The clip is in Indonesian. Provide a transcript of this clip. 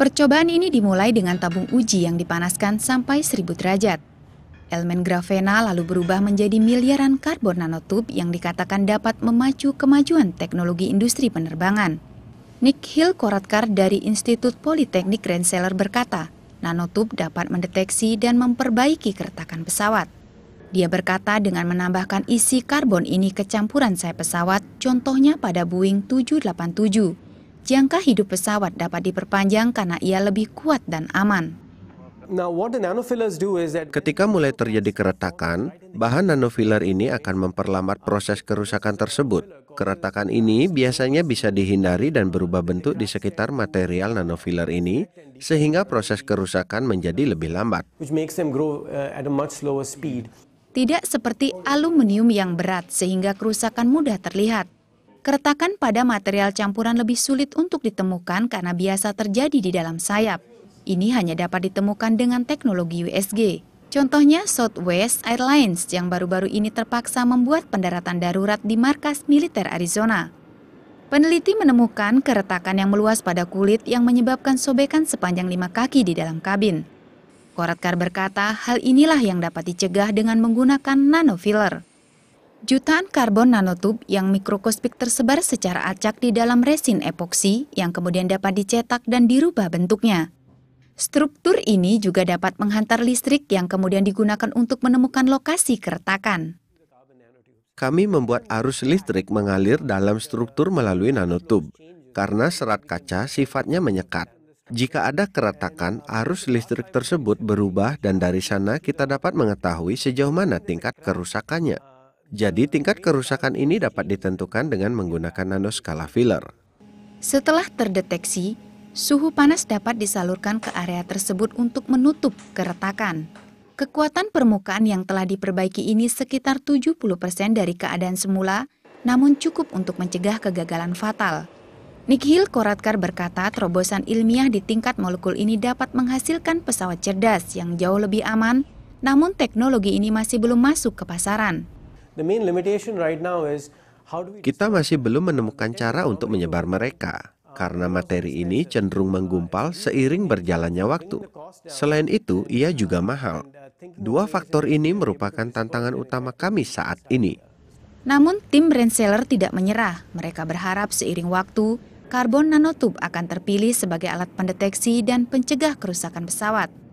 Percobaan ini dimulai dengan tabung uji yang dipanaskan sampai 1000 derajat. Elemen grafena lalu berubah menjadi miliaran karbon nanotub yang dikatakan dapat memacu kemajuan teknologi industri penerbangan. Nikhil Koratkar dari Institut Politeknik Rensselaer berkata, nanotub dapat mendeteksi dan memperbaiki keretakan pesawat. Dia berkata dengan menambahkan isi karbon ini ke campuran sayap pesawat, contohnya pada Boeing 787 jangka hidup pesawat dapat diperpanjang karena ia lebih kuat dan aman. Ketika mulai terjadi keretakan, bahan nanofiller ini akan memperlambat proses kerusakan tersebut. Keretakan ini biasanya bisa dihindari dan berubah bentuk di sekitar material nanofiller ini, sehingga proses kerusakan menjadi lebih lambat. Uh, Tidak seperti aluminium yang berat sehingga kerusakan mudah terlihat. Keretakan pada material campuran lebih sulit untuk ditemukan karena biasa terjadi di dalam sayap. Ini hanya dapat ditemukan dengan teknologi USG. Contohnya Southwest Airlines yang baru-baru ini terpaksa membuat pendaratan darurat di markas militer Arizona. Peneliti menemukan keretakan yang meluas pada kulit yang menyebabkan sobekan sepanjang lima kaki di dalam kabin. Koratkar berkata, hal inilah yang dapat dicegah dengan menggunakan nanofiller. Jutaan karbon nanotub yang mikrokospik tersebar secara acak di dalam resin epoksi yang kemudian dapat dicetak dan dirubah bentuknya. Struktur ini juga dapat menghantar listrik yang kemudian digunakan untuk menemukan lokasi keretakan. Kami membuat arus listrik mengalir dalam struktur melalui nanotub karena serat kaca sifatnya menyekat. Jika ada keretakan, arus listrik tersebut berubah dan dari sana kita dapat mengetahui sejauh mana tingkat kerusakannya. Jadi tingkat kerusakan ini dapat ditentukan dengan menggunakan nanoskala filler. Setelah terdeteksi, suhu panas dapat disalurkan ke area tersebut untuk menutup keretakan. Kekuatan permukaan yang telah diperbaiki ini sekitar 70% dari keadaan semula, namun cukup untuk mencegah kegagalan fatal. Nikhil Koratkar berkata terobosan ilmiah di tingkat molekul ini dapat menghasilkan pesawat cerdas yang jauh lebih aman, namun teknologi ini masih belum masuk ke pasaran. Kita masih belum menemukan cara untuk menyebar mereka karena materi ini cenderung menggumpal seiring berjalannya waktu. Selain itu, ia juga uh, mahal. Dua faktor ini merupakan tantangan utama kami saat ini. Namun, tim seller tidak menyerah. Mereka berharap seiring waktu, karbon nanotube akan terpilih sebagai alat pendeteksi dan pencegah kerusakan pesawat.